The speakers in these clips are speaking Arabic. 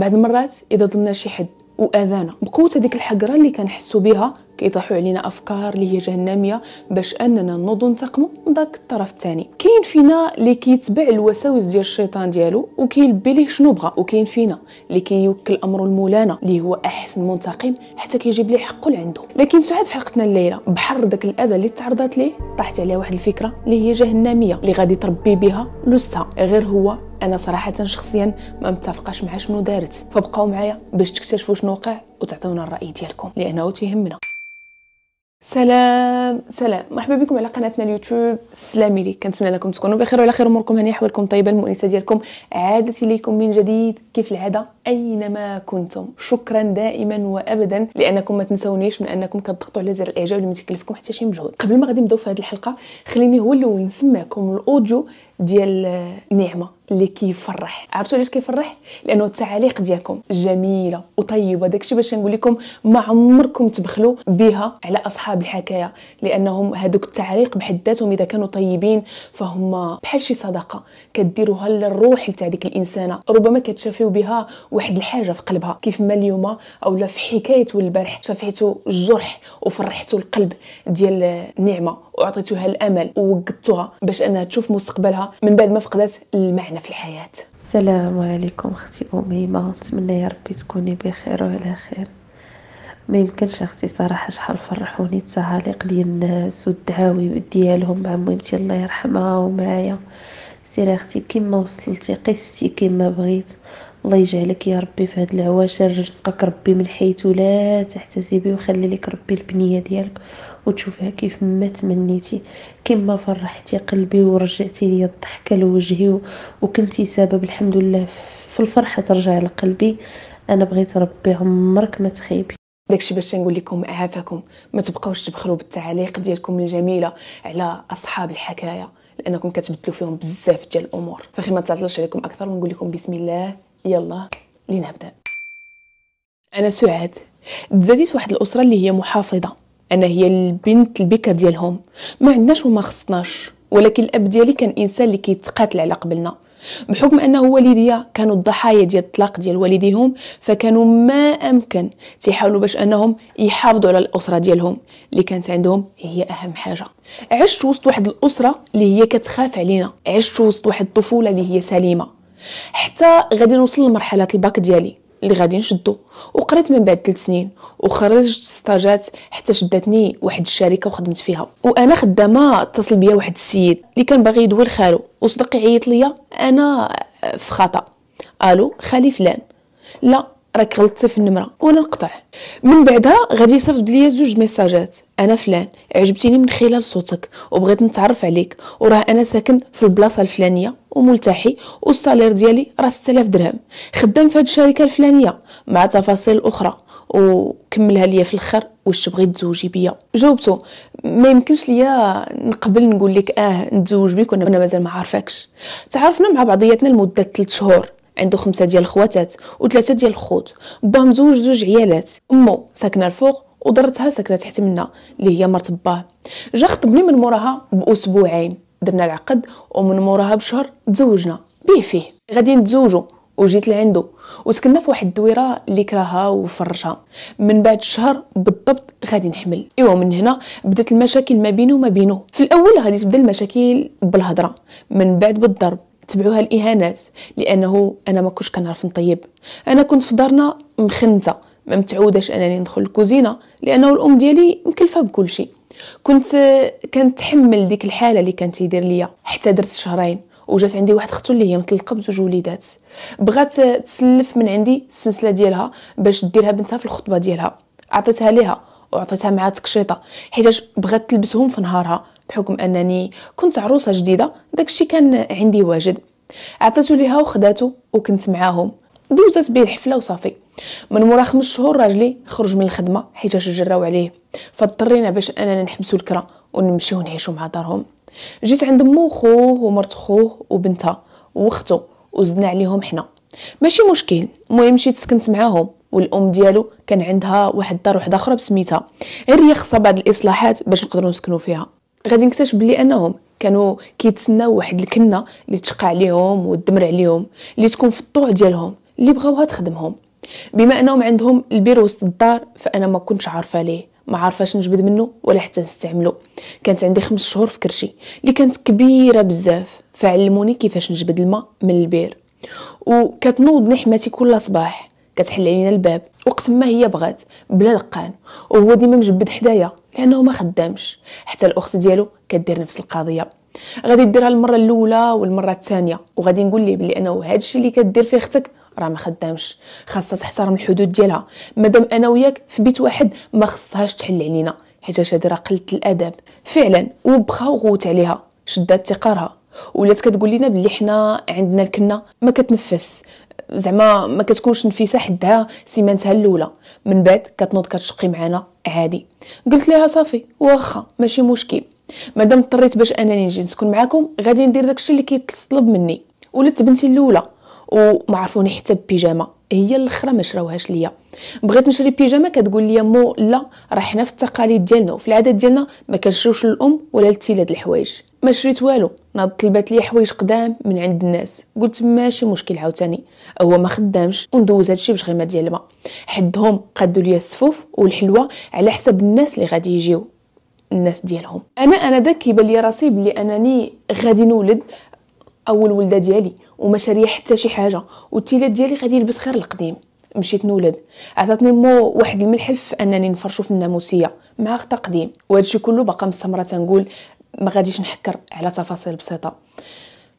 بعض المرات اذا ضمنا شي حد واذانا بقوه هذيك الحقره اللي كنحسوا بها كيطيحوا علينا افكار اللي هي جهنميه باش اننا نوضوا ننتقموا من داك الطرف الثاني كاين فينا اللي كيتبع الوساوس ديال الشيطان ديالو وكيلبي ليه شنو بغى وكاين فينا اللي كيوكل امره لمولانا اللي هو احسن منتقم حتى كيجيب ليه حقه لعنده لكن سعاد في حلقتنا الليله بحر داك الاذى اللي تعرضت ليه طاحت عليها واحد الفكره اللي هي جهنميه اللي غادي تربي بها لوستها غير هو انا صراحه شخصيا ما متفقاش مع شنو دارت فبقاو معايا باش تكتشفوا شنو وقع وتعطيونا الراي ديالكم لانه تيهمنا سلام سلام مرحبا بكم على قناتنا اليوتيوب سلامي لي كنتمنى لكم تكونوا بخير وعلى خير اموركم هاني احوالكم طيبه المؤنسه ديالكم عادت اليكم من جديد كيف العاده اينما كنتم شكرا دائما وابدا لانكم ما تنسونيش من انكم كتضغطوا على زر الاعجاب اللي ما تكلفكم حتى شي مجهود قبل ما غادي نبداو في هذه الحلقه خليني هو الاول نسمعكم الاوديو ديال نعمه اللي كيفرح عرفتوا علاش كيفرح لانه التعاليق ديالكم جميله وطيبه داكشي باش نقول لكم ما عمركم تبخلوا بها على اصحاب الحكايه لانهم هذوك التعاليق بحد ذاتهم اذا كانوا طيبين فهم بحال شي صدقه كديروها للروح تاع ديك الانسانه ربما كتشافيو بها واحد الحاجه في قلبها كيف ما اليوم لا في حكايه والبارح شافيتو الجرح وفرحتو القلب ديال نعمه وعطيتوها الامل ووقتوها باش انها تشوف مستقبلها من بعد ما فقدت المعنى في الحياه السلام عليكم اختي اميمه نتمنى يا ربي تكوني بخير وعلى خير ما يمكنش اختي صراحه شحال فرحوني التعاليق ديال الناس والدعاوي ديالهم مع ميمتي الله يرحمها ومعايا سيري اختي كيما وصلتي قصتي كيما بغيت الله يجعلك يا ربي في هاد العواشر رزقك ربي من حيث لا تحتسبي وخلي لك ربي البنيه ديالك وتشوفها كيف ما تمنيتي كما فرحتي قلبي ورجعتي لي الضحكه لوجهي وكنتي سبب الحمد لله في الفرحه ترجع لقلبي انا بغيت ربي عمرك ما تخيبي داكشي باش نقول لكم عافاكم ما تبقاوش تبخلوا بالتعليق ديالكم الجميله على اصحاب الحكايه لانكم كتبدلوا فيهم بزاف ديال الامور فخي ما تعطلش عليكم اكثر ونقول لكم بسم الله يلا لنبدا انا سعاد تزاديت واحد الاسره اللي هي محافظه انا هي البنت البكر ديالهم ما عندناش وما خصناش ولكن الاب ديالي كان انسان اللي كيتقاتل على قبلنا بحكم انه والديا كانوا الضحايا ديال الطلاق ديال والديهم فكانوا ما امكن تيحاولوا باش انهم يحافظوا على الاسره ديالهم اللي كانت عندهم هي اهم حاجه عشت وسط واحد الاسره اللي هي كتخاف علينا عشت وسط واحد الطفوله اللي هي سليمه حتى غادي نوصل لمرحله الباك ديالي اللي غادي نشدو وقريت من بعد 3 سنين وخرجت ستاجات حتى شدتني واحد الشركه وخدمت فيها وانا خدامه اتصل بيا واحد السيد اللي كان باغي يدور خالو وصدق عيط ليا انا في خطا الو خالي فلان لا راك غلطتي في النمره وانا نقطع من بعدها غادي يصيفط ليا زوج ميساجات انا فلان عجبتيني من خلال صوتك وبغيت نتعرف عليك وراه انا ساكن في البلاصه الفلانيه وملتحي والسالير ديالي راه 6000 درهم خدام في هذه الشركه الفلانيه مع تفاصيل اخرى وكملها ليا في الاخر واش تبغي تزوجي بيا جاوبته ما يمكنش ليا نقبل نقول لك اه نتزوج بك وانا مازال ما عارفاكش تعرفنا مع بعضياتنا لمده 3 شهور عنده خمسه ديال الخواتات وثلاثه ديال الخوت باه مزوج زوج عيالات امه ساكنه الفوق ودرتها ساكنه تحت منا اللي هي مرت باه جا خطبني من موراها باسبوعين درنا العقد ومن موراها بشهر تزوجنا بيه فيه غادي نتزوجوا وجيت لعندو وسكننا في واحد الدويره اللي كراها وفرشها من بعد شهر بالضبط غادي نحمل ايوا من هنا بدات المشاكل ما بينه وما بينه في الاول غادي تبدا المشاكل بالهضره من بعد بالضرب تبعوها الاهانات لانه انا ما كنتش كنعرف نطيب انا كنت في دارنا مخنته ما متعوداش انني ندخل الكوزينه لانه الام ديالي مكلفه بكل شيء كنت كنتحمل ديك الحاله اللي كانت يدير ليا حتى درت شهرين وجات عندي واحد اختو اللي هي مطلقه بزوج وليدات بغات تسلف من عندي السلسله ديالها باش ديرها بنتها في الخطبه ديالها عطيتها ليها وعطيتها مع تكشيطه حيتاش بغات تلبسهم في نهارها بحكم انني كنت عروسه جديده داكشي كان عندي واجد عطاتو ليها وخداتو وكنت معاهم دوزت به الحفله وصافي من مورا خمس شهور راجلي خرج من الخدمه حيت جراو عليه فاضطرينا باش اننا نحبسو الكره ونمشيو نعيشو مع دارهم جيت عند مو خوه ومرت خوه وبنتها واختو وزدنا عليهم حنا ماشي مشكل المهم مشيت سكنت معاهم والام ديالو كان عندها واحد الدار وحده اخرى بسميتها غير هي خصها بعض الاصلاحات باش نقدروا نسكنوا فيها غادي نكتشف بلي انهم كانوا كيتسناو واحد الكنه اللي تشقى عليهم وتدمر عليهم اللي تكون في الطوع ديالهم اللي بغاوها تخدمهم بما انهم عندهم البير وسط الدار فانا ما كنتش عارفه ليه ما عارفاش نجبد منه ولا حتى نستعمله كانت عندي خمس شهور في كرشي اللي كانت كبيره بزاف فعلموني كيفاش نجبد الماء من البير نوض حماتي كل صباح كتحل علينا الباب وقت ما هي بغات بلا لقان وهو ديما مجبد حدايا لانه ما خدامش حتى الاخت ديالو كدير نفس القضيه غادي ديرها المره الاولى والمره الثانيه وغادي نقول ليه بلي انه هذا الشيء اللي كدير فيه اختك راه ما خدامش خاصها تحترم الحدود ديالها مادام انا وياك في بيت واحد ما خصهاش تحل علينا حيت هادي راه قله الادب فعلا وبخا وغوت عليها شدات تقارها ولات كتقول لنا بلي حنا عندنا الكنه ما كتنفس زعما ما كتكونش نفيسه حدها سيمانتها الاولى من بعد كتنوض كتشقي معانا عادي قلت ليها صافي واخا ماشي مشكل مادام اضطريت باش انني نجي نسكن معاكم غادي ندير داكشي اللي كيتطلب مني ولدت بنتي الاولى وما عرفوني حتى بيجامه هي الاخرى ما شراوهاش ليا بغيت نشري بيجامه كتقول لي مو لا راه حنا في التقاليد ديالنا وفي العادات ديالنا ما كنشروش للام ولا للتي هاد الحوايج ما شريت والو ناض طلبات لي حوايج قدام من عند الناس قلت ماشي مشكل عاوتاني هو ما خدامش وندوز هادشي باش ما ديال الماء حدهم قادوا ليا السفوف والحلوه على حسب الناس اللي غادي يجيو الناس ديالهم انا انا داك كيبان لي راسي بلي انني غادي نولد اول ولده ديالي وما شاريه حتى شي حاجه والتيلات ديالي غادي يلبس غير القديم مشيت نولد عطاتني مو واحد الملحف انني نفرشو في الناموسيه مع غطا قديم وهادشي كله باقا مستمره تنقول ما غاديش نحكر على تفاصيل بسيطه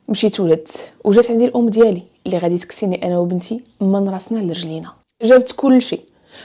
مشيت ولدت وجات عندي الام ديالي اللي غادي تكسيني انا وبنتي من راسنا لرجلينا جابت كل شيء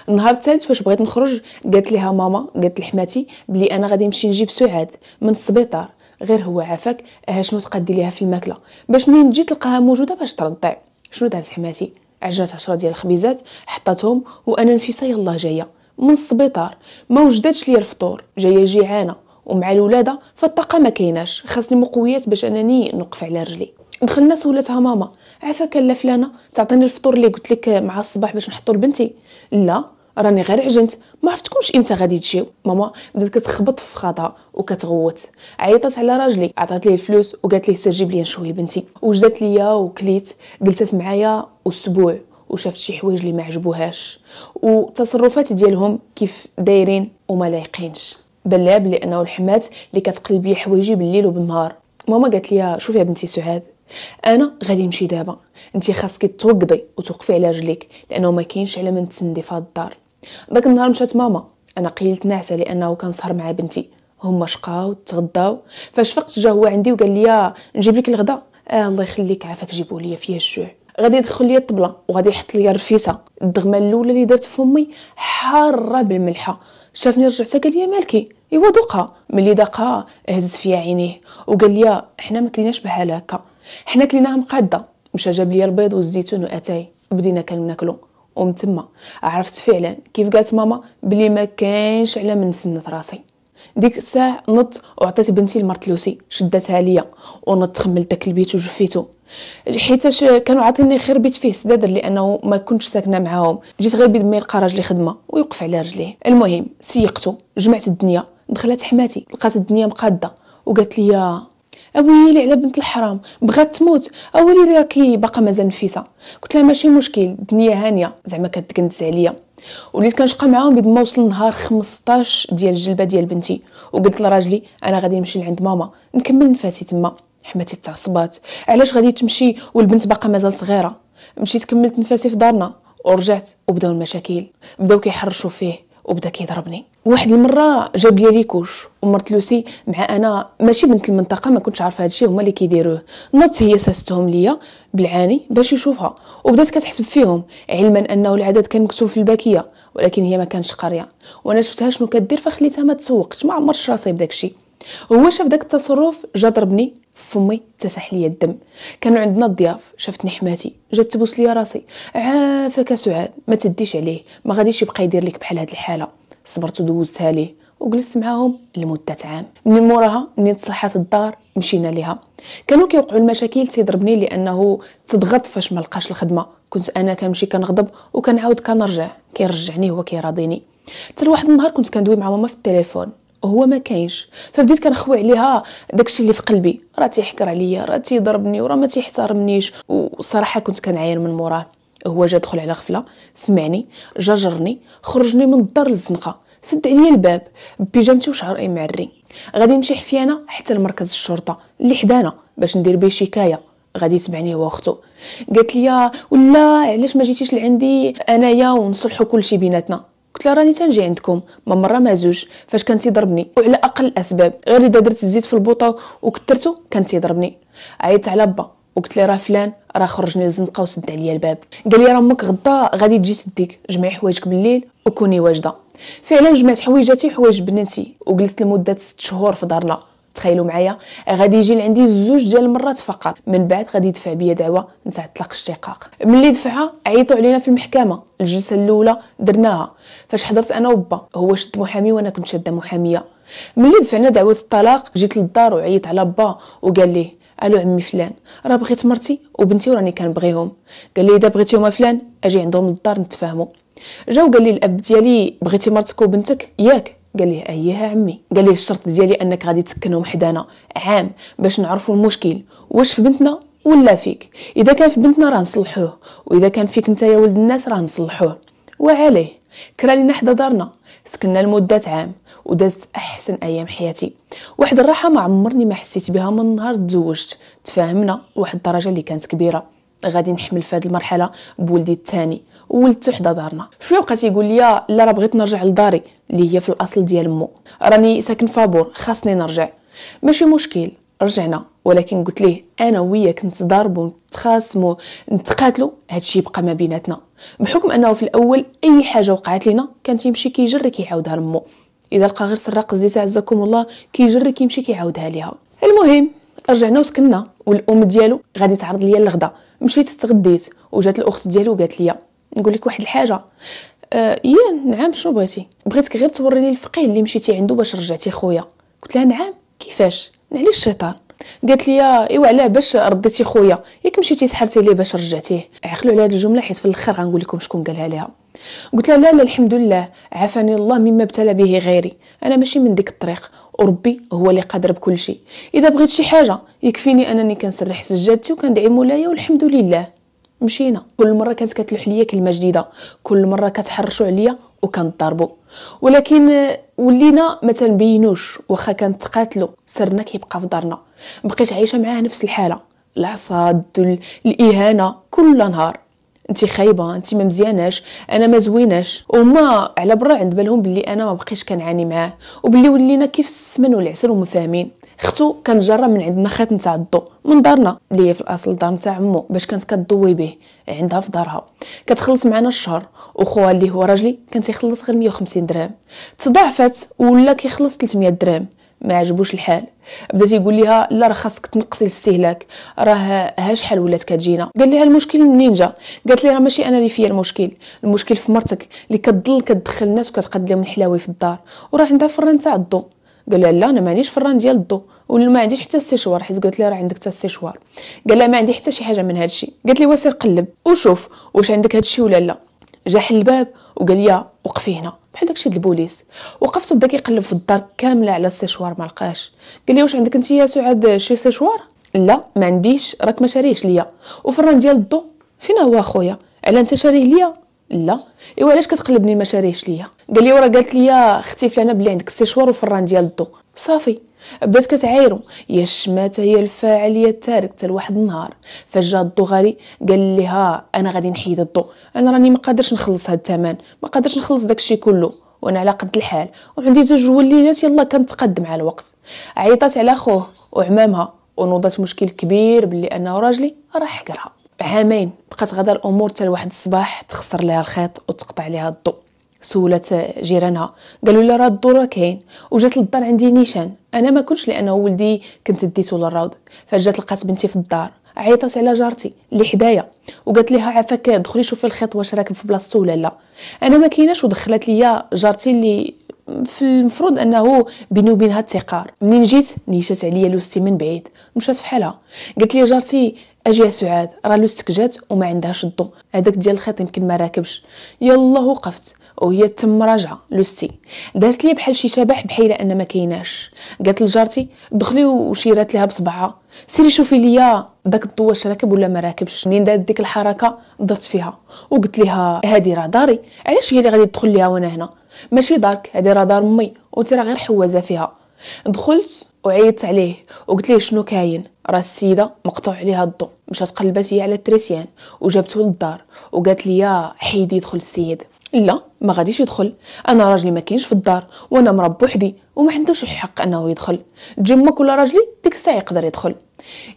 النهار الثالث فاش بغيت نخرج قالت ليها ماما قالت لحماتي بلي انا غادي نمشي نجيب سعاد من السبيطار غير هو عافاك اه شنو تقدي ليها في الماكله باش منين تجي تلقاها موجوده باش ترضع شنو دارت حماتي عجنات عشرة ديال الخبيزات حطاتهم وانا نفيسه يلا جايه من السبيطار ما وجدتش ليا الفطور جايه جيعانه ومع الولاده فالطاقه ما كايناش خاصني مقويات باش انني نوقف على رجلي دخلنا سولتها ماما عفاك لا فلانه تعطيني الفطور اللي قلت لك مع الصباح باش نحطو لبنتي لا راني غير عجنت ما عرفتكمش امتى غادي تجيو ماما بدات كتخبط في خاطها وكتغوت عيطت على راجلي عطات ليه الفلوس وقالت ليه سير جيب لي شويه بنتي وجدت ليا وكليت جلست معايا اسبوع وشافت شي حوايج اللي ما عجبوهاش وتصرفات ديالهم كيف دايرين وما لايقينش بلاب لانه الحمات اللي كتقلب لي حوايجي بالليل وبالنهار ماما قالت لي شوفي يا بنتي سعاد انا غادي نمشي دابا انت خاصك توقضي وتوقفي على رجليك لانه ما كاينش على من تسندي في هاد الدار داك النهار مشات ماما انا قيلت نعسه لانه كنسهر مع بنتي هما شقاو تغداو فاش فقت جا هو عندي وقال لي نجيب لك الغدا آه الله يخليك عافاك جيبوا لي فيها الجوع غادي يدخل لي الطبله وغادي يحط لي رفيسه الدغمه الاولى اللي درت فمي حاره بالملحه شافني رجعت قال لي مالكي ايوا دوقها ملي داقها هز فيا عينيه وقال لي حنا ما كليناش بحال هكا حنا كليناها مقاده مشى جاب لي البيض والزيتون واتاي بدينا كناكلو ومن تما عرفت فعلا كيف قالت ماما بلي ما كانش على من سنت راسي ديك الساعه نط وعطيت بنتي لمرت لوسي شداتها ليا ونط خملت داك البيت وجفيتو حيتاش كانوا عاطيني خير بيت فيه سدادر لانه ما كنتش ساكنه معاهم جيت غير بيد مي يلقى راجلي خدمه ويوقف على رجليه المهم سيقتو جمعت الدنيا دخلت حماتي لقات الدنيا مقاده وقالت لي اويلي على بنت الحرام بغات تموت اويلي راكي باقا مازال نفيسه قلت لها ماشي مشكل الدنيا هانيه زعما كتكندز عليا وليت كنشقى معاهم بيد ما وصل نهار 15 ديال الجلبه ديال بنتي وقلت لراجلي انا غادي نمشي لعند ماما نكمل نفاسي تما حماتي تعصبات علاش غادي تمشي والبنت باقا مازال صغيره مشيت كملت نفاسي في دارنا ورجعت وبداو المشاكل بداو كيحرشوا فيه وبدا كيضربني واحد المره جاب لي ريكوش ومرت لوسي مع انا ماشي بنت المنطقه ما كنتش عارفه هادشي هما اللي كيديروه نط هي ساستهم ليا بالعاني باش يشوفها وبدات كتحسب فيهم علما انه العدد كان مكتوب في الباكيه ولكن هي ما كانش قاريه وانا شفتها شنو كدير فخليتها ما تسوقش ما عمرش راسي بداكشي هو شاف داك التصرف جا ضربني فمي تسح ليا الدم كانوا عندنا الضياف شافتني حماتي جات تبوس ليا راسي عافاك سعاد ما تديش عليه ما غاديش يبقى يدير لك بحال هاد الحاله صبرت ودوزتها ليه وجلست معاهم لمده عام من موراها ملي تصلحات الدار مشينا ليها كانوا كيوقعوا المشاكل تيضربني لانه تضغط فاش ما لقاش الخدمه كنت انا كنمشي كنغضب وكنعاود كنرجع كيرجعني هو كيراضيني حتى لواحد النهار كنت كندوي مع ماما في التليفون وهو ما كاينش فبديت كنخوي عليها داكشي اللي في قلبي راه تيحكر عليا راه تيضربني وراه ما تيحترمنيش وصراحه كنت كنعاير من موراه هو جا دخل على غفله سمعني جا جرني خرجني من الدار للزنقه سد عليا الباب بيجامتي وشعر معري غادي نمشي حفيانه حتى لمركز الشرطه اللي حدانا باش ندير به شكايه غادي يتبعني هو اختو قالت لي آه، ولا علاش ما جيتيش لعندي انايا ونصلحوا كلشي بيناتنا قلت لها راني تنجي عندكم ما مره ما زوج فاش كان تيضربني وعلى اقل الاسباب غير اذا درت الزيت في البوطه وكثرته كان تيضربني عيطت على با وقلت لي راه فلان راه خرجني الزنقه وسد عليا الباب قال لي راه امك غدا غادي تجي تديك جمعي حوايجك بالليل وكوني واجده فعلا جمعت حويجاتي وحوايج بنتي وجلست لمده ست شهور في دارنا تخيلوا معايا غادي يجي لعندي زوج ديال المرات فقط من بعد غادي يدفع بيا دعوه نتاع طلاق اشتقاق ملي دفعها عيطوا علينا في المحكمه الجلسه الاولى درناها فاش حضرت انا وبا هو شد محامي وانا كنت شاده محاميه ملي دفعنا دعوه الطلاق جيت للدار وعيط على با وقال ليه الو عمي فلان راه بغيت مرتي وبنتي وراني كنبغيهم قال لي اذا بغيتيهم فلان اجي عندهم للدار نتفاهموا جا وقال لي الاب ديالي بغيتي مرتك وبنتك ياك قال لي اييه عمي قال لي الشرط ديالي انك غادي تسكنهم حدانا عام باش نعرفوا المشكل واش في بنتنا ولا فيك اذا كان في بنتنا راه نصلحوه واذا كان فيك انت يا ولد الناس راه نصلحوه وعليه كرا لينا حدا دارنا سكننا لمدة عام ودازت احسن ايام حياتي واحد الراحه ما عمرني ما حسيت بها من نهار تزوجت تفاهمنا لواحد الدرجه اللي كانت كبيره غادي نحمل في هذه المرحله بولدي الثاني ولدت حدا دارنا شويه بقى تيقول لي لا راه بغيت نرجع لداري اللي هي في الاصل ديال مو راني ساكن فابور خاصني نرجع ماشي مشكل رجعنا ولكن قلت ليه انا وياك نتضاربوا نتخاصموا نتقاتلوا هادشي يبقى ما بيناتنا بحكم انه في الاول اي حاجه وقعت لينا كان يمشي كيجري كيعاودها لمو اذا لقى غير سراق الزيت عزكم الله كيجري كيمشي كيعاودها ليها المهم رجعنا وسكننا والام ديالو غادي تعرض ليا الغدا مشيت تغديت وجات الاخت ديالو وقالت ليا نقول لك واحد الحاجه آه يا نعم شنو بغيتي بغيتك غير توريني الفقيه اللي مشيتي عنده باش رجعتي خويا قلت لها نعم كيفاش نعلي الشيطان قالت لي ايوا علاه باش رديتي خويا ياك مشيتي سحرتي ليه باش رجعتيه عقلوا على هذه الجمله حيت في الاخر غنقول لكم شكون قالها ليها قلت لها لا لا الحمد لله عافاني الله مما ابتلى به غيري انا ماشي من ديك الطريق وربي هو اللي قادر بكل شيء اذا بغيت شي حاجه يكفيني انني كنسرح سجادتي وكندعي مولاي والحمد لله مشينا كل مره كانت كتلوح ليا كلمه جديده كل مره كتحرشوا عليا وكنضربوا ولكن ولينا ما تنبينوش واخا كنتقاتلوا سرنا كيبقى في دارنا بقيت عايشه معاه نفس الحاله العصا الاهانه كل نهار انت خايبه انت ما مزياناش انا ما زويناش وما على برا عند بالهم بلي انا ما بقيتش كنعاني معاه وبلي ولينا كيف السمن والعسل ومفاهمين اختو جرى من عندنا خيط نتاع الضو من دارنا اللي هي في الاصل دار نتاع عمو باش كانت كتضوي به عندها في دارها كتخلص معنا الشهر وخوها اللي هو راجلي كان تيخلص غير 150 درهم تضاعفات ولا كيخلص 300 درهم ما عجبوش الحال بدا تيقول ليها لا راه خاصك تنقصي الاستهلاك راه ها شحال ولات كتجينا قال لها المشكل منين جا قالت لي راه ماشي انا اللي فيا المشكل المشكل في مرتك اللي كتضل كتدخل الناس وكتقاد لهم الحلاوي في الدار وراه عندها فران تاع الضو قال لها لا انا ما عنديش فران ديال الضو وما عنديش حتى السيشوار حيت قالت لي راه عندك حتى السيشوار قال لها ما عندي حتى شي حاجه من هادشي قالت لي واسير قلب وشوف واش عندك هادشي ولا لا جا حل الباب وقال لي وقفي هنا بحال داكشي ديال البوليس وقفت وبدا كيقلب في الدار كامله على السيشوار ما لقاش قال لي واش عندك انت يا سعاد شي سيشوار لا ما عنديش راك ما شاريهش ليا وفران ديال الضو فين هو اخويا على انت شاريه ليا لا ايوا علاش كتقلبني شاريهش ليا قال لي وراه قالت ليا اختي فلانه بلي عندك السيشوار وفران ديال الضو صافي بدات كتعايرو يا الشماته يا الفاعل يا التارك حتى لواحد النهار فاش جا الضو غالي قال ليها انا غادي نحيد الضو انا راني ما قادرش نخلص هاد الثمن ما قادرش نخلص داكشي كله وانا على قد الحال وعندي زوج وليدات يلا كنتقدم مع الوقت عيطات على خوه وعمامها ونوضات مشكل كبير بلي انه راجلي راه حكرها عامين بقات غدا الامور حتى لواحد الصباح تخسر ليها الخيط وتقطع ليها الضو سولت جيرانها قالوا لها راه الضو راه كاين وجات للدار عندي نيشان انا ما كنتش لانه ولدي كنت ديته للروض فجات لقات بنتي في الدار عيطت على جارتي اللي حدايا وقالت لها عافاك دخلي شوفي الخيط واش راكب في بلاصتو ولا لا انا ما كايناش ودخلت ليا جارتي اللي في المفروض انه بيني وبينها التقار منين جيت نيشات عليا لوستي من بعيد مشات فحالها قالت لي جارتي اجي يا سعاد راه لو استكجات وما عندهاش الضو هذاك ديال الخيط يمكن ما راكبش يلا وقفت وهي تم راجعه لوستي دارت لي بحال شي شبح بحيله ان ما كيناش قالت لجارتي دخلي وشيرات لها بصبعها سيري شوفي ليا داك الضو واش راكب ولا ما راكبش منين دارت ديك الحركه درت فيها وقلت لها هادي راه داري علاش هي اللي غادي تدخل ليها وانا هنا ماشي دارك هادي راه دار امي وانت راه غير حوازه فيها دخلت وعيطت عليه وقلت ليه شنو كاين راه السيده مقطوع عليها الضو مشات قلبات هي على تريسيان وجابته للدار وقالت لي حيدي يدخل السيد لا ما غاديش يدخل انا راجلي ما كاينش في الدار وانا مرا وحدي وما عندوش الحق انه يدخل تجمك كل راجلي ديك الساعه يقدر يدخل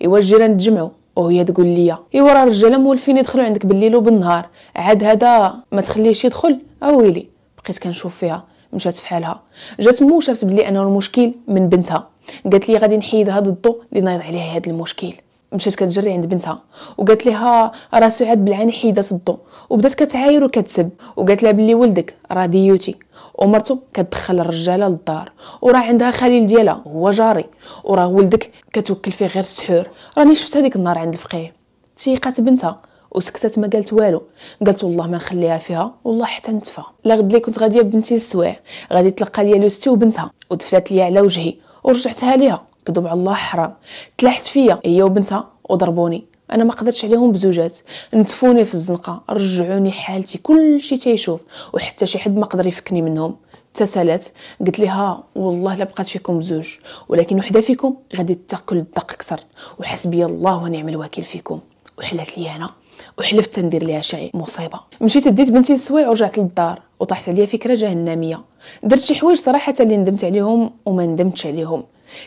ايوا الجيران تجمعوا وهي تقول لي ايوا راه الرجال مولفين يدخلوا عندك بالليل وبالنهار عاد هذا ما تخليهش يدخل اويلي بقيت كنشوف فيها مشات فحالها جات مو شافت بلي انا المشكل من بنتها قالت لي غادي نحيدها الضو اللي نايض عليها هاد المشكل مشات كتجري عند بنتها وقالت لها راه سعاد بالعين حيدات الضو وبدات كتعاير وكتسب وقالت لها بلي ولدك راه ديوتي ومرته كتدخل الرجاله للدار وراه عندها خليل ديالها هو جاري وراه ولدك كتوكل فيه غير السحور راني شفت هذيك النهار عند الفقيه تيقات بنتها وسكتت ما قالت والو قالت والله ما نخليها فيها والله حتى نتفى لا غد لي كنت غاديه بنتي للسوايع غادي تلقى ليا لوستي وبنتها ودفلات ليا على وجهي ورجعتها ليها كذب على الله حرام تلاحت فيا هي وبنتها وضربوني انا ما قدرتش عليهم بزوجات نتفوني في الزنقه رجعوني حالتي كلشي تيشوف وحتى شي حد ما قدر يفكني منهم تسالات قلت لها والله لا بقات فيكم بزوج ولكن وحده فيكم غادي تاكل الدق اكثر وحسبي الله ونعم الوكيل فيكم وحلت لي انا وحلفت ندير ليها شي مصيبه مشيت ديت بنتي للسويع ورجعت للدار وطاحت عليا فكره جهنميه درت شي حوايج صراحه اللي ندمت عليهم وما ندمتش عليهم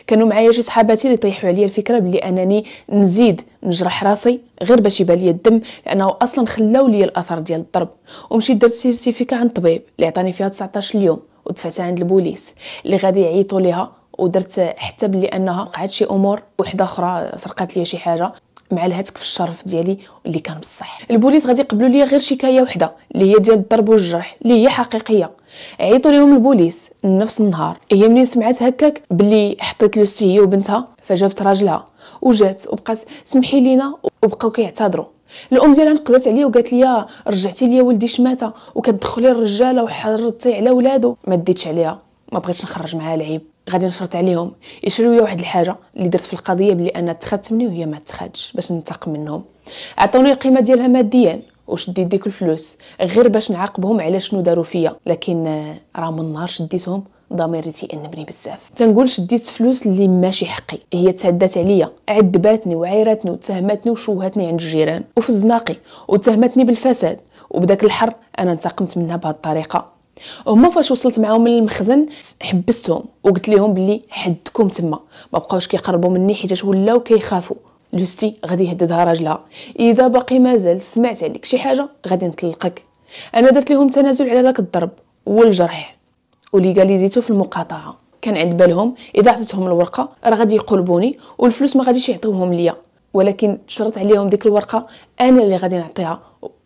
كانوا معايا شي صحاباتي اللي طيحوا عليا الفكره بلي انني نزيد نجرح راسي غير باش يبان لي الدم لانه اصلا خلاو لي الاثر ديال الضرب ومشيت درت سيرتيفيكا عند الطبيب اللي عطاني فيها 19 يوم ودفعتها عند البوليس اللي غادي يعيطوا ليها ودرت حتى بلي انها وقعت شي امور وحده اخرى سرقات لي شي حاجه مع الهاتك في الشرف ديالي اللي كان بصح البوليس غادي يقبلوا ليا غير شكايه وحده اللي هي ديال الضرب والجرح اللي هي حقيقيه عيطوا لهم البوليس نفس النهار هي ملي سمعت هكاك بلي حطيت لو هي وبنتها فجابت راجلها وجات وبقات سمحي لينا وبقاو كيعتذروا الام ديالها نقدت عليا وقالت لي رجعتي ليا ولدي شماته وكتدخلي الرجاله وحرضتي على ولادو ما ديتش عليها ما بغيتش نخرج معاها العيب غادي نشرط عليهم يشريو ليا واحد الحاجه اللي درت في القضيه بلي انا تخدت مني وهي ما تخدتش باش ننتقم منهم عطوني القيمه ديالها ماديا وشديت ديك الفلوس غير باش نعاقبهم على شنو داروا فيا لكن آه، راه من نهار شديتهم ضميري تيأنبني بزاف تنقول شديت فلوس اللي ماشي حقي هي تعدات عليا عذباتني وعايراتني وتهمتني وشوهتني عند الجيران وفي الزناقي وتهمتني بالفساد وبداك الحر انا انتقمت منها بهذه الطريقه هما فاش وصلت معاهم للمخزن حبستهم وقلت لهم بلي حدكم تما ما بقاوش كيقربوا مني حيت ولاو كيخافوا لوستي غادي يهددها راجلها اذا باقي مازال سمعت عليك شي حاجه غادي نطلقك انا درت لهم تنازل على داك الضرب والجرح وليغاليزيتو في المقاطعه كان عند بالهم اذا عطيتهم الورقه راه غادي يقلبوني والفلوس ما غاديش يعطيوهم ليا ولكن تشرط عليهم ديك الورقه انا اللي غادي نعطيها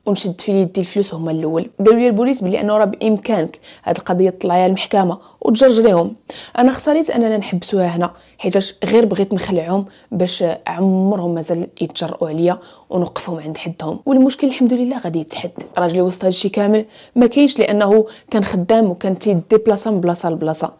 ونشد في يدي الفلوس هما الاول قالوا لي البوليس بلي انه راه بامكانك هاد القضيه المحكمه للمحكمه وتجرجريهم انا خسريت اننا نحبسوها هنا حيت غير بغيت نخلعهم باش عمرهم مازال يتجرؤوا عليا ونوقفهم عند حدهم والمشكل الحمد لله غادي يتحد راجلي وسط هادشي كامل ما كاينش لانه كان خدام وكان تيدي بلاصه من بلاصه لبلاصه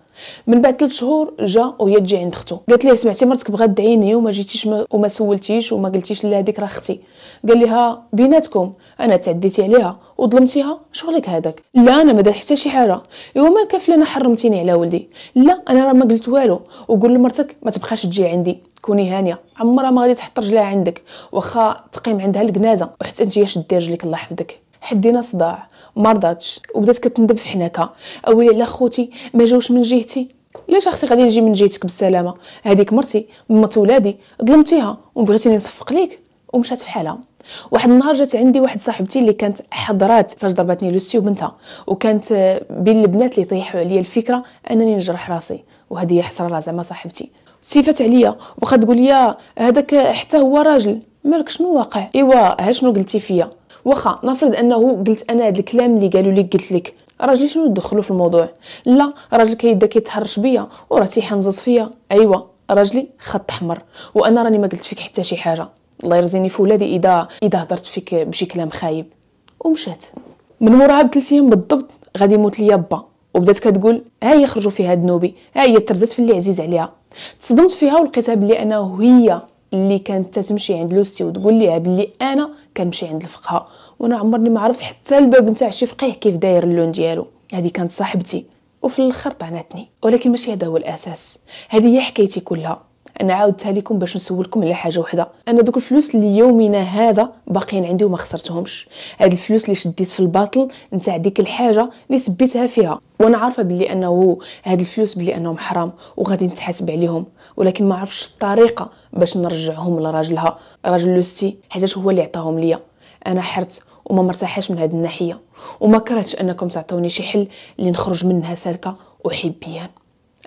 من بعد ثلاث شهور جا وهي تجي عند اختو قالت ليه سمعتي مرتك بغات تعيني وما جيتيش وما سولتيش وما قلتيش هذيك راه اختي قال لها بيناتكم انا تعديتي عليها وظلمتيها شغلك هذاك لا انا ما درت حتى شي حاجه ايوا ما كاف انا حرمتيني على ولدي لا انا راه ما قلت والو وقول لمرتك ما تبقاش تجي عندي كوني هانيه عمرها ما غادي تحط رجلها عندك واخا تقيم عندها الكنازه وحتى انت شدي رجلك الله يحفظك حدينا صداع مرضاتش وبدات كتندب في حناكها اويلي على خوتي ما جاوش من جهتي علاش اختي غادي نجي من جهتك بالسلامه هذيك مرتي مات ولادي ظلمتيها وبغيتيني نصفق ليك ومشات فحالها واحد النهار جات عندي واحد صاحبتي اللي كانت حضرات فاش ضربتني لوسي وبنتها وكانت بين البنات اللي طيحوا عليا الفكره انني نجرح راسي وهذه حسره زعما صاحبتي سيفات عليا وخا تقول لي هذاك حتى هو راجل مالك شنو واقع ايوا ها شنو قلتي فيا واخا نفرض انه قلت انا هاد الكلام اللي قالوا لي قلت لك راجلي شنو دخلو في الموضوع لا راجل كيبدا كيتحرش بيا وراه تيحنزص فيا ايوا راجلي خط احمر وانا راني ما قلت فيك حتى شي حاجه الله يرزيني في ولادي اذا اذا هضرت فيك بشي كلام خايب ومشات من موراها بثلاث ايام بالضبط غادي يموت ليا با وبدات كتقول ها هي خرجوا فيها النوبي ها هي ترزات في اللي عزيز عليها تصدمت فيها ولقيتها بلي انا هي اللي كانت تتمشي عند لوستي وتقول ليها بلي انا كنمشي عند الفقهاء وانا عمرني ما عرفت حتى الباب نتاع شي فقيه كيف داير اللون ديالو هذه كانت صاحبتي وفي الاخر طعنتني ولكن ماشي هذا هو الاساس هذه هي حكايتي كلها انا عاودتها لكم باش نسولكم على حاجه وحده انا دوك الفلوس اللي يومنا هذا باقيين عندي وما خسرتهمش هاد الفلوس اللي شديت في الباطل نتاع ديك الحاجه اللي سبيتها فيها وانا عارفه بلي انه هاد الفلوس بلي انهم حرام وغادي نتحاسب عليهم ولكن ما عرفتش الطريقه باش نرجعهم لراجلها راجل لوستي حيت هو اللي عطاهم ليا انا حرت وما مرتاحاش من هاد الناحيه وما كرهتش انكم تعطوني شي حل اللي نخرج منها سالكه وحبيا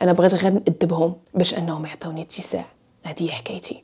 انا بغيت غير نادبهم باش انهم يعطوني اتساع هذه هي حكايتي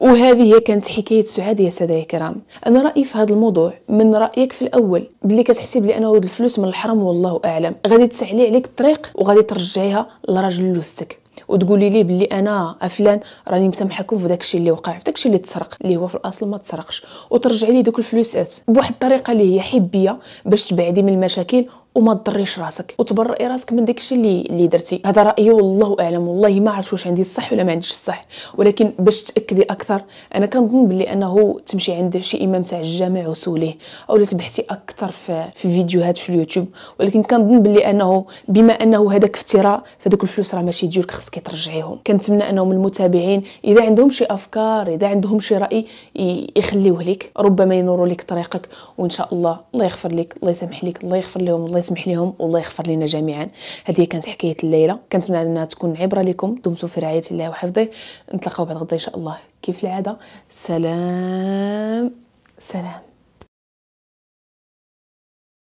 وهذه هي كانت حكاية سعاد يا سادة يا كرام أنا رأيي في هذا الموضوع من رأيك في الأول بلي كتحسي بلي أنا الفلوس من الحرام والله أعلم غادي تسعلي عليك الطريق وغادي ترجعيها لراجل لوستك وتقولي ليه بلي انا افلان راني مسامحاكم في داكشي اللي وقع في داكشي اللي تسرق اللي هو في الاصل ما تسرقش وترجعي لي دوك الفلوسات بواحد الطريقه اللي هي حبيه باش تبعدي من المشاكل وما تضريش راسك وتبرئي راسك من داكشي اللي اللي درتي هذا رايي والله اعلم والله ما عرفت واش عندي الصح ولا ما عنديش الصح ولكن باش تاكدي اكثر انا كنظن بلي انه تمشي عند شي امام تاع الجامع وسوليه او تبحثي اكثر في, في فيديوهات في اليوتيوب ولكن كنظن بلي انه بما انه هذاك افتراء فدوك الفلوس راه ماشي ديالك خصك ترجعيهم كنتمنى من المتابعين اذا عندهم شي افكار اذا عندهم شي راي يخليوه لك ربما ينوروا لك طريقك وان شاء الله الله يغفر لك الله يسامح لك الله يغفر لهم الله الله يسمح لهم والله يغفر لنا جميعا هذه كانت حكايه الليله كنتمنى انها تكون عبره لكم دمتم في رعايه الله وحفظه نتلاقاو بعد غدا ان شاء الله كيف العاده سلام سلام